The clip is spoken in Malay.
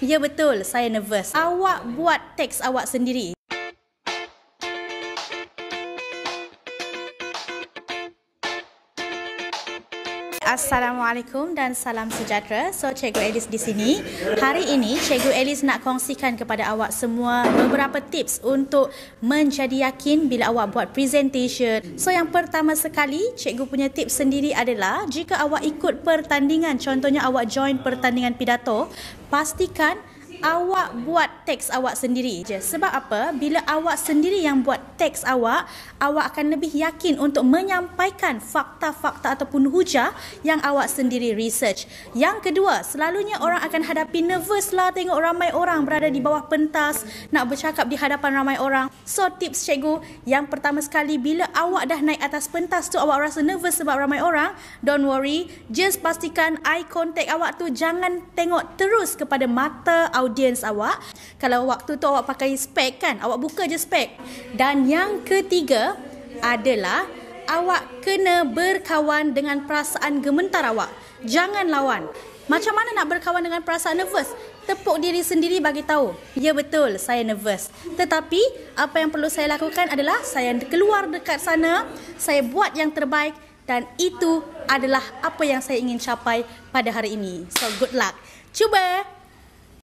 Ya betul, saya nervous. Awak buat teks awak sendiri. Assalamualaikum dan salam sejahtera. So Cikgu Elis di sini. Hari ini Cikgu Elis nak kongsikan kepada awak semua beberapa tips untuk menjadi yakin bila awak buat presentation. So yang pertama sekali, Cikgu punya tips sendiri adalah jika awak ikut pertandingan, contohnya awak join pertandingan pidato, pastikan awak buat teks awak sendiri je. Sebab apa? Bila awak sendiri yang buat teks awak, awak akan lebih yakin untuk menyampaikan fakta-fakta ataupun hujah yang awak sendiri research. Yang kedua, selalunya orang akan hadapi nervous lah tengok ramai orang berada di bawah pentas nak bercakap di hadapan ramai orang. So tips cikgu, yang pertama sekali bila awak dah naik atas pentas tu awak rasa nervous sebab ramai orang, don't worry, just pastikan eye contact awak tu jangan tengok terus kepada mata audio audience awak kalau waktu tu awak pakai spek kan awak buka je spek dan yang ketiga adalah awak kena berkawan dengan perasaan gementar awak jangan lawan macam mana nak berkawan dengan perasaan nervous tepuk diri sendiri bagi tahu ya betul saya nervous tetapi apa yang perlu saya lakukan adalah saya keluar dekat sana saya buat yang terbaik dan itu adalah apa yang saya ingin capai pada hari ini. So good luck. Cuba